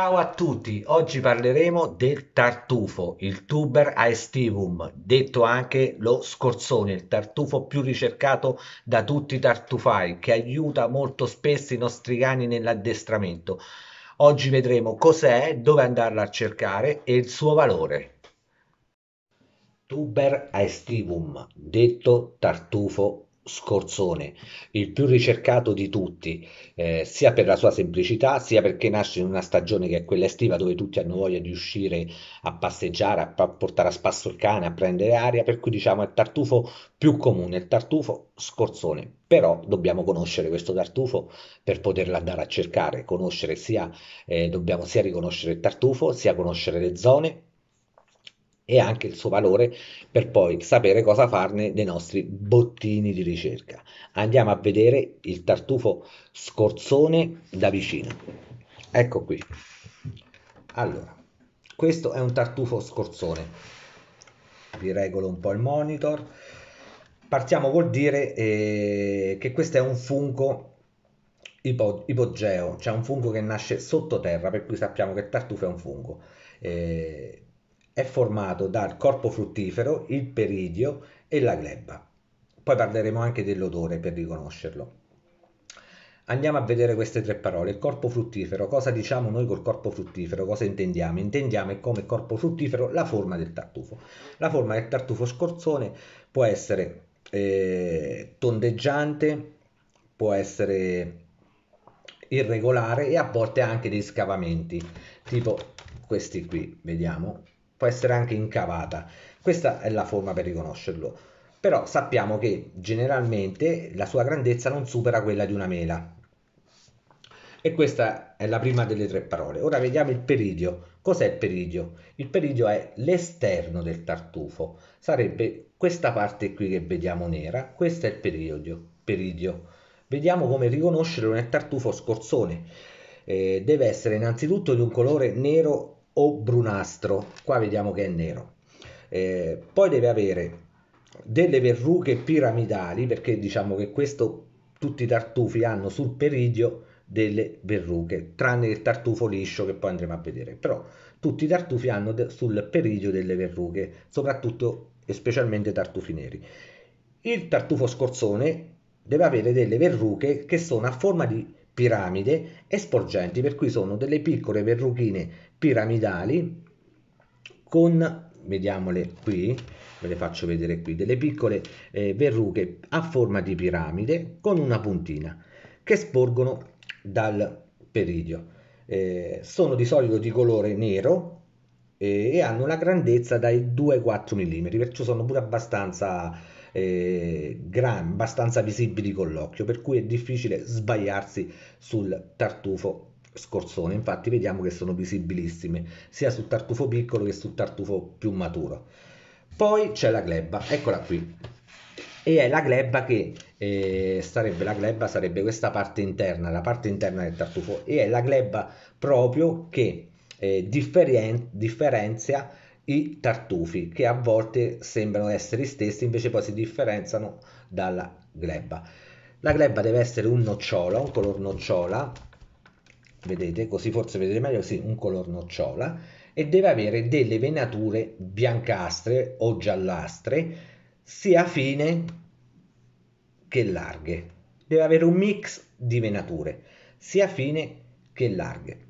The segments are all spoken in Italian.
Ciao a tutti, oggi parleremo del tartufo, il tuber aestivum, detto anche lo scorzone, il tartufo più ricercato da tutti i tartufai, che aiuta molto spesso i nostri cani nell'addestramento. Oggi vedremo cos'è, dove andarlo a cercare e il suo valore. Tuber aestivum, detto tartufo scorzone, il più ricercato di tutti, eh, sia per la sua semplicità, sia perché nasce in una stagione che è quella estiva dove tutti hanno voglia di uscire a passeggiare, a portare a spasso il cane, a prendere aria, per cui diciamo è il tartufo più comune, il tartufo scorzone. Però dobbiamo conoscere questo tartufo per poterlo andare a cercare, conoscere sia, eh, dobbiamo sia riconoscere il tartufo, sia conoscere le zone e anche il suo valore per poi sapere cosa farne dei nostri bottini di ricerca. Andiamo a vedere il tartufo scorzone da vicino. Ecco qui. Allora, questo è un tartufo scorzone. Vi regolo un po' il monitor. Partiamo col dire eh, che questo è un fungo ipo, ipogeo, cioè un fungo che nasce sottoterra, per cui sappiamo che il tartufo è un fungo. Eh, è formato dal corpo fruttifero, il peridio e la gleba. Poi parleremo anche dell'odore per riconoscerlo. Andiamo a vedere queste tre parole. Il corpo fruttifero, cosa diciamo noi col corpo fruttifero? Cosa intendiamo? Intendiamo come corpo fruttifero la forma del tartufo. La forma del tartufo scorzone può essere eh, tondeggiante, può essere irregolare e a volte anche dei scavamenti, tipo questi qui, vediamo può essere anche incavata. Questa è la forma per riconoscerlo. Però sappiamo che generalmente la sua grandezza non supera quella di una mela. E questa è la prima delle tre parole. Ora vediamo il peridio. Cos'è il peridio? Il peridio è l'esterno del tartufo. Sarebbe questa parte qui che vediamo nera. Questo è il peridio. peridio. Vediamo come riconoscerlo nel tartufo scorzone. Eh, deve essere innanzitutto di un colore nero o brunastro, qua vediamo che è nero. Eh, poi deve avere delle verruche piramidali perché diciamo che questo tutti i tartufi hanno sul peridio delle verruche, tranne il tartufo liscio che poi andremo a vedere, però tutti i tartufi hanno de- sul peridio delle verruche, soprattutto e specialmente tartufi neri. Il tartufo scorzone deve avere delle verruche che sono a forma di piramide e sporgenti, per cui sono delle piccole verruchine piramidali con, vediamole qui, ve le faccio vedere qui, delle piccole eh, verruche a forma di piramide con una puntina che sporgono dal peridio. Eh, sono di solito di colore nero eh, e hanno la grandezza dai 2-4 mm, perciò sono pure abbastanza eh, gran, abbastanza visibili con l'occhio, per cui è difficile sbagliarsi sul tartufo scorzone. infatti vediamo che sono visibilissime sia sul tartufo piccolo che sul tartufo più maturo. Poi c'è la gleba, eccola qui, e è la gleba che eh, sarebbe la glebba sarebbe questa parte interna, la parte interna del tartufo e è la gleba proprio che eh, differen- differenzia i tartufi, che a volte sembrano essere gli stessi, invece poi si differenziano dalla gleba. La gleba deve essere un nocciolo, un color nocciola, vedete, così forse vedete meglio, sì, un color nocciola, e deve avere delle venature biancastre o giallastre, sia fine che larghe. Deve avere un mix di venature, sia fine che larghe.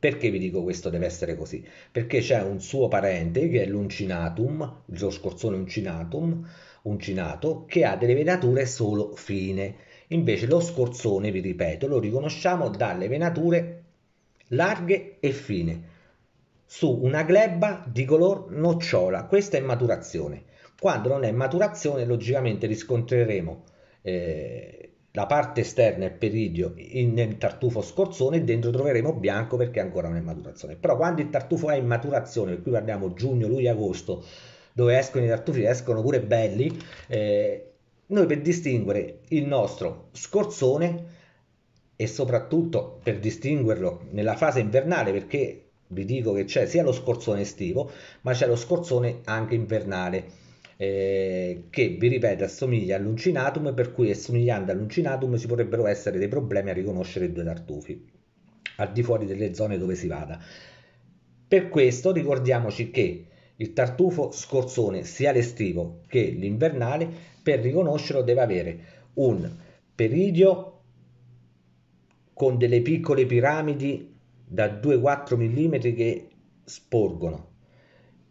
Perché vi dico questo deve essere così? Perché c'è un suo parente che è l'uncinatum, il suo scorzone uncinatum, uncinato, che ha delle venature solo fine. Invece lo scorzone, vi ripeto, lo riconosciamo dalle venature larghe e fine su una gleba di color nocciola. Questa è maturazione. Quando non è maturazione, logicamente riscontreremo eh, la parte esterna è peridio nel tartufo scorzone e dentro troveremo bianco perché ancora non è in maturazione. Però quando il tartufo è in maturazione, qui parliamo giugno, luglio, agosto, dove escono i tartufi, escono pure belli, eh, noi per distinguere il nostro scorzone e soprattutto per distinguerlo nella fase invernale, perché vi dico che c'è sia lo scorzone estivo, ma c'è lo scorzone anche invernale eh, che vi ripeto assomiglia all'uncinatum per cui assomigliando all'uncinatum ci potrebbero essere dei problemi a riconoscere i due tartufi al di fuori delle zone dove si vada per questo ricordiamoci che il tartufo scorzone sia l'estivo che l'invernale per riconoscerlo deve avere un peridio con delle piccole piramidi da 2-4 mm che sporgono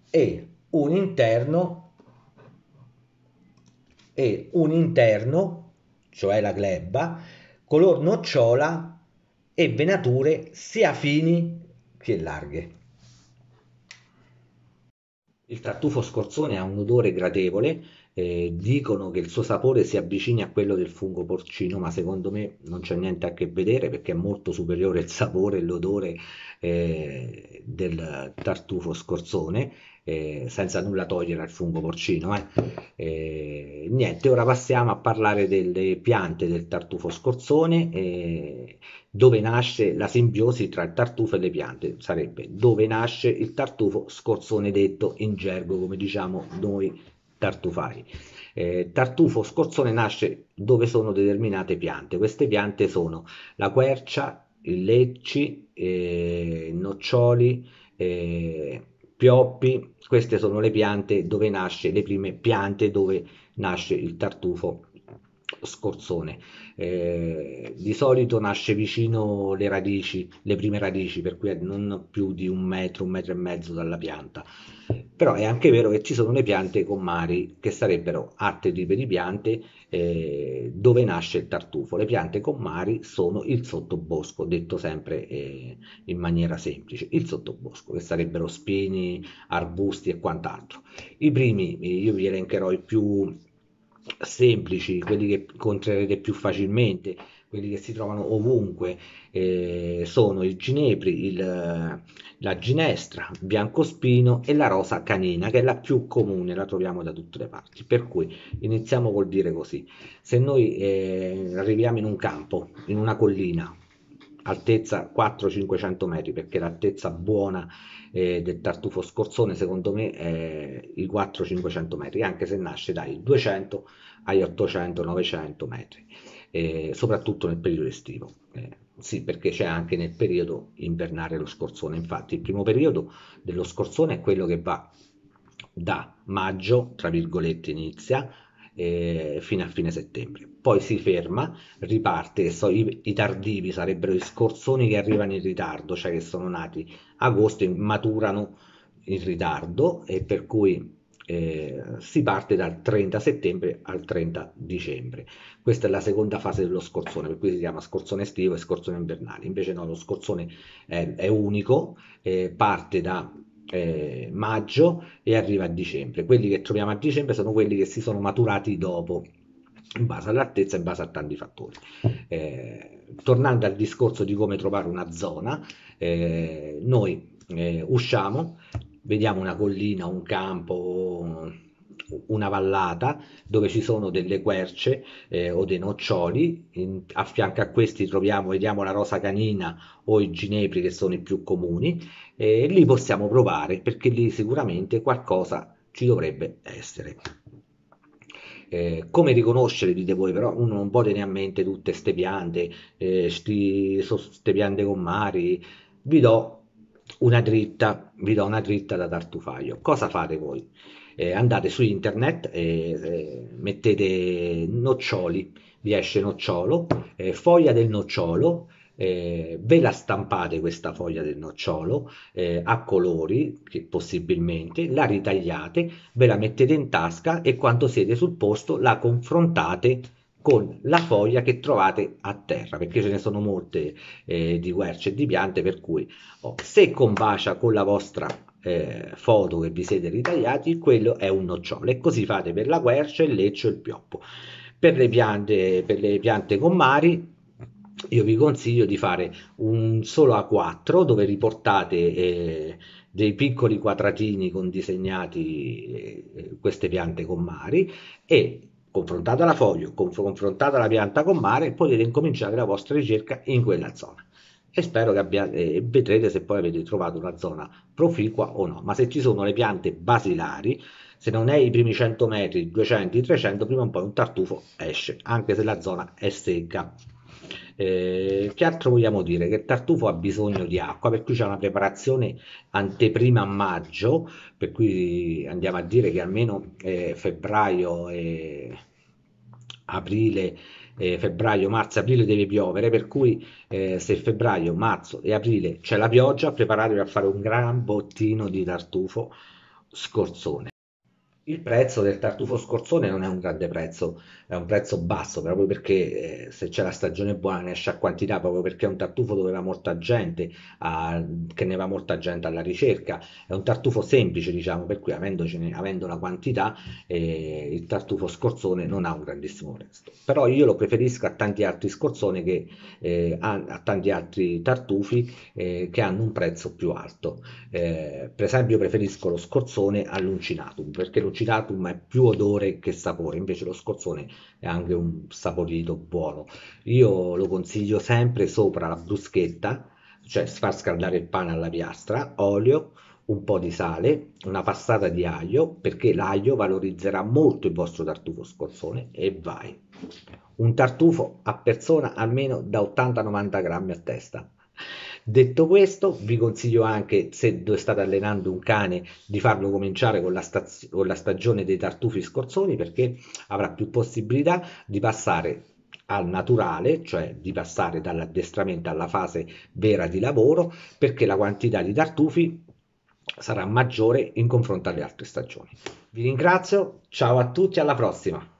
e un interno e un interno, cioè la gleba, color nocciola e venature sia fini che larghe. Il tartufo scorzone ha un odore gradevole dicono che il suo sapore si avvicini a quello del fungo porcino, ma secondo me non c'è niente a che vedere perché è molto superiore il sapore e l'odore eh, del tartufo scorzone, eh, senza nulla togliere al fungo porcino. Eh. Eh, niente, ora passiamo a parlare delle piante del tartufo scorzone, eh, dove nasce la simbiosi tra il tartufo e le piante, sarebbe dove nasce il tartufo scorzone detto in gergo, come diciamo noi tartufari. Eh, tartufo scorzone nasce dove sono determinate piante. Queste piante sono la quercia, il lecci, eh, noccioli, eh, pioppi. Queste sono le piante dove nasce, le prime piante dove nasce il tartufo scorzone. Eh, di solito nasce vicino le radici, le prime radici, per cui non più di un metro, un metro e mezzo dalla pianta però è anche vero che ci sono le piante con mari, che sarebbero altri tipi di piante eh, dove nasce il tartufo. Le piante con mari sono il sottobosco, detto sempre eh, in maniera semplice, il sottobosco, che sarebbero spini, arbusti e quant'altro. I primi, eh, io vi elencherò i più semplici, quelli che incontrerete più facilmente, quelli che si trovano ovunque, eh, sono il ginepri, il, la ginestra, il biancospino e la rosa canina, che è la più comune, la troviamo da tutte le parti. Per cui iniziamo col dire così, se noi eh, arriviamo in un campo, in una collina, altezza 400-500 metri perché l'altezza buona eh, del tartufo scorzone secondo me è i 400-500 metri anche se nasce dai 200 agli 800-900 metri eh, soprattutto nel periodo estivo. Eh, sì, perché c'è anche nel periodo invernale lo scorzone. Infatti, il primo periodo dello scorzone è quello che va da maggio, tra virgolette, inizia eh, fino a fine settembre. Poi si ferma, riparte, so, i, i, tardivi sarebbero gli scorzoni che arrivano in ritardo, cioè che sono nati agosto e maturano in ritardo e per cui eh, si parte dal 30 settembre al 30 dicembre. Questa è la seconda fase dello scorzone, per cui si chiama scorzone estivo e scorzone invernale. Invece no, lo scorzone eh, è unico, eh, parte da eh, maggio e arriva a dicembre. Quelli che troviamo a dicembre sono quelli che si sono maturati dopo, in base all'altezza e in base a tanti fattori. Eh, tornando al discorso di come trovare una zona, eh, noi usciamo vediamo una collina, un campo, una vallata dove ci sono delle querce eh, o dei noccioli, in, a fianco a questi troviamo, vediamo la rosa canina o i ginepri che sono i più comuni e lì possiamo provare perché lì sicuramente qualcosa ci dovrebbe essere. Eh, come riconoscere, dite voi, però uno non può tenere a mente tutte queste piante, queste eh, piante con mari, vi do una dritta, vi do una dritta da tartufaglio. Cosa fate voi? Eh, andate su internet e eh, mettete noccioli, vi esce nocciolo, eh, foglia del nocciolo, eh, ve la stampate questa foglia del nocciolo eh, a colori che possibilmente, la ritagliate, ve la mettete in tasca e quando siete sul posto la confrontate con la foglia che trovate a terra, perché ce ne sono molte eh, di querce e di piante, per cui oh, se combacia con la vostra eh, foto che vi siete ritagliati, quello è un nocciolo e così fate per la quercia, il leccio e il pioppo. Per le piante, per le piante con mari io vi consiglio di fare un solo A4 dove riportate eh, dei piccoli quadratini con disegnati eh, queste piante con mari e confrontata la foglio, confrontata la pianta con mare potete incominciare la vostra ricerca in quella zona. E spero che abbiate, eh, vedrete se poi avete trovato una zona proficua o no. Ma se ci sono le piante basilari, se non è i primi 100 metri, 200, 300, prima o poi un tartufo esce, anche se la zona è secca. Eh, che altro vogliamo dire? Che il tartufo ha bisogno di acqua, per cui c'è una preparazione anteprima a maggio, per cui andiamo a dire che almeno eh, febbraio e aprile eh, febbraio, marzo, aprile deve piovere, per cui eh, se febbraio, marzo e aprile c'è la pioggia, preparatevi a fare un gran bottino di tartufo scorzone. Il prezzo del tartufo scorzone non è un grande prezzo, è un prezzo basso proprio perché eh, se c'è la stagione buona ne esce a quantità proprio perché è un tartufo dove va molta gente a, che ne va molta gente alla ricerca è un tartufo semplice diciamo per cui avendo la quantità eh, il tartufo scorzone non ha un grandissimo prezzo però io lo preferisco a tanti altri scorzone che eh, a, a, tanti altri tartufi eh, che hanno un prezzo più alto eh, per esempio preferisco lo scorzone all'uncinatum perché l'uncinatum è più odore che sapore invece lo scorzone è anche un saporito buono. Io lo consiglio sempre sopra la bruschetta, cioè far scaldare il pane alla piastra, olio, un po' di sale, una passata di aglio, perché l'aglio valorizzerà molto il vostro tartufo scorzone e vai. Un tartufo a persona almeno da 80-90 grammi a testa. Detto questo, vi consiglio anche, se state allenando un cane, di farlo cominciare con la, staz- con la stagione dei tartufi scorzoni perché avrà più possibilità di passare al naturale, cioè di passare dall'addestramento alla fase vera di lavoro, perché la quantità di tartufi sarà maggiore in confronto alle altre stagioni. Vi ringrazio, ciao a tutti, alla prossima!